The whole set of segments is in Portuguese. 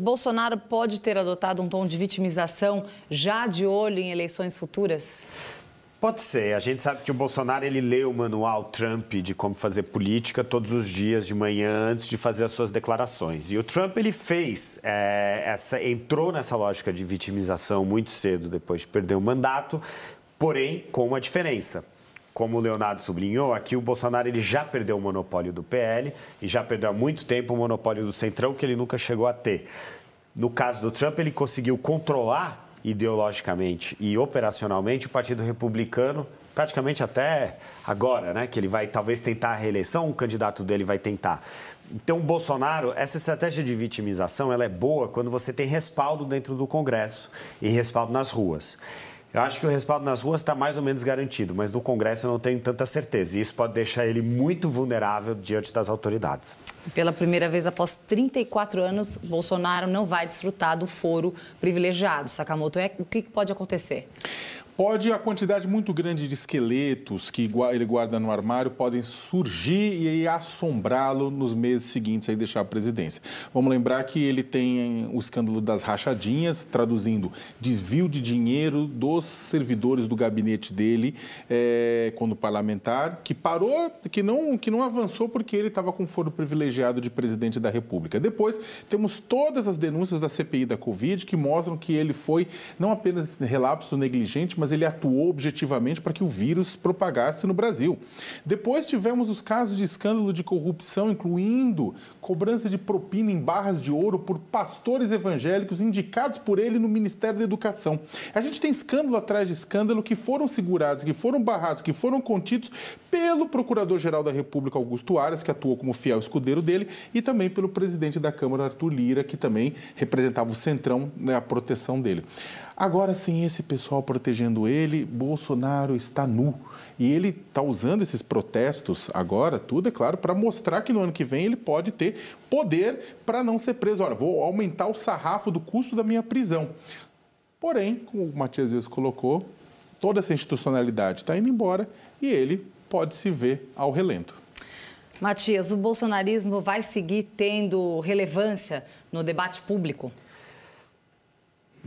Bolsonaro pode ter adotado um tom de vitimização já de olho em eleições futuras? Pode ser. A gente sabe que o Bolsonaro ele lê o manual Trump de como fazer política todos os dias de manhã antes de fazer as suas declarações. E o Trump ele fez é, essa, entrou nessa lógica de vitimização muito cedo depois de perder o mandato, porém com uma diferença como o Leonardo sublinhou, aqui o Bolsonaro ele já perdeu o monopólio do PL e já perdeu há muito tempo o monopólio do Centrão, que ele nunca chegou a ter. No caso do Trump, ele conseguiu controlar ideologicamente e operacionalmente o Partido Republicano praticamente até agora, né? Que ele vai talvez tentar a reeleição, o candidato dele vai tentar. Então, o Bolsonaro, essa estratégia de vitimização, ela é boa quando você tem respaldo dentro do Congresso e respaldo nas ruas. Eu acho que o respaldo nas ruas está mais ou menos garantido, mas no Congresso eu não tenho tanta certeza. E isso pode deixar ele muito vulnerável diante das autoridades. Pela primeira vez após 34 anos, Bolsonaro não vai desfrutar do foro privilegiado. Sakamoto, é, o que pode acontecer? Pode a quantidade muito grande de esqueletos que ele guarda no armário podem surgir e assombrá-lo nos meses seguintes e deixar a presidência. Vamos lembrar que ele tem o escândalo das rachadinhas, traduzindo desvio de dinheiro dos servidores do gabinete dele é, quando parlamentar, que parou, que não, que não avançou porque ele estava com foro privilegiado de presidente da República. Depois temos todas as denúncias da CPI da Covid que mostram que ele foi não apenas relapso negligente, mas ele atuou objetivamente para que o vírus propagasse no Brasil. Depois tivemos os casos de escândalo de corrupção, incluindo cobrança de propina em barras de ouro por pastores evangélicos indicados por ele no Ministério da Educação. A gente tem escândalo atrás de escândalo que foram segurados, que foram barrados, que foram contidos pelo Procurador-Geral da República, Augusto Aras, que atuou como fiel escudeiro dele, e também pelo presidente da Câmara, Arthur Lira, que também representava o Centrão, né, a proteção dele. Agora sem esse pessoal protegendo ele, Bolsonaro está nu. E ele está usando esses protestos agora, tudo é claro, para mostrar que no ano que vem ele pode ter poder para não ser preso. Olha, vou aumentar o sarrafo do custo da minha prisão. Porém, como o Matias Dias colocou, toda essa institucionalidade está indo embora e ele pode se ver ao relento. Matias, o bolsonarismo vai seguir tendo relevância no debate público?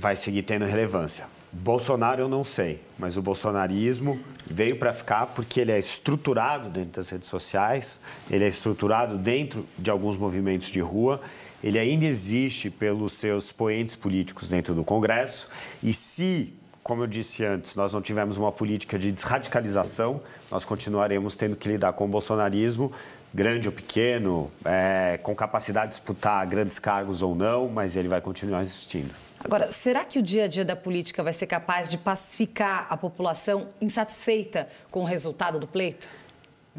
vai seguir tendo relevância. Bolsonaro eu não sei, mas o bolsonarismo veio para ficar porque ele é estruturado dentro das redes sociais, ele é estruturado dentro de alguns movimentos de rua, ele ainda existe pelos seus poentes políticos dentro do Congresso, e se como eu disse antes, nós não tivemos uma política de desradicalização, nós continuaremos tendo que lidar com o bolsonarismo, grande ou pequeno, é, com capacidade de disputar grandes cargos ou não, mas ele vai continuar existindo. Agora, será que o dia a dia da política vai ser capaz de pacificar a população insatisfeita com o resultado do pleito?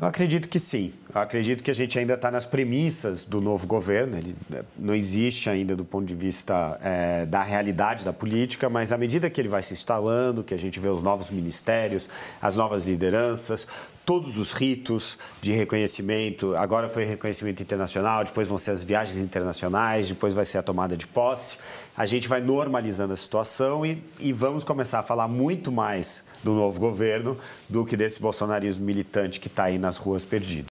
Eu acredito que sim. Eu acredito que a gente ainda está nas premissas do novo governo. Ele né, não existe ainda do ponto de vista é, da realidade da política, mas à medida que ele vai se instalando, que a gente vê os novos ministérios, as novas lideranças, todos os ritos de reconhecimento. Agora foi reconhecimento internacional, depois vão ser as viagens internacionais, depois vai ser a tomada de posse. A gente vai normalizando a situação e, e vamos começar a falar muito mais do novo governo do que desse bolsonarismo militante que está aí nas ruas perdido.